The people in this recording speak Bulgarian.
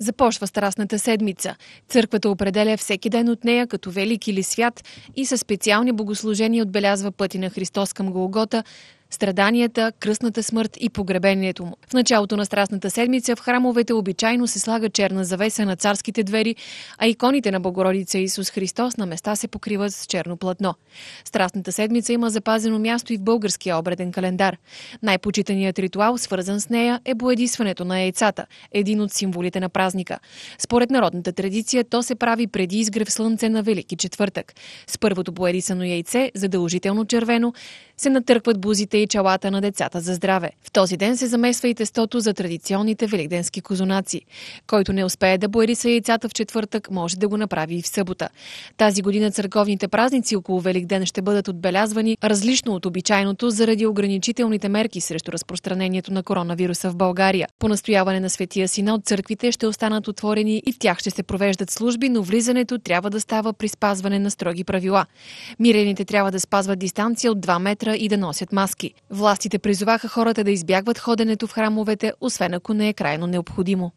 Започва Страстната седмица. Църквата определя всеки ден от нея като велик или свят и със специални богослужения отбелязва пъти на Христос към Голгота – страданията, кръсната смърт и погребението му. В началото на Страстната седмица в храмовете обичайно се слага черна завеса на царските двери, а иконите на Богородица Исус Христос на места се покриват с черно платно. Страстната седмица има запазено място и в българския обреден календар. Най-почитаният ритуал, свързан с нея, е боедисването на яйцата, един от символите на празника. Според народната традиция, то се прави преди изгрев слънце на Велики четвъртък. С първото боедисано яйце, задължително червено, се натъркват бузите и чалата на децата за здраве. В този ден се замесва и тестото за традиционните великденски козунаци. Който не успее да са яйцата в четвъртък, може да го направи и в събота. Тази година църковните празници около Великден ще бъдат отбелязвани различно от обичайното заради ограничителните мерки срещу разпространението на коронавируса в България. По настояване на Светия от църквите ще останат отворени и в тях ще се провеждат служби, но влизането трябва да става при спазване на строги правила. Мирените трябва да спазват дистанция от 2 метра и да носят маски. Властите призоваха хората да избягват ходенето в храмовете, освен ако не е крайно необходимо.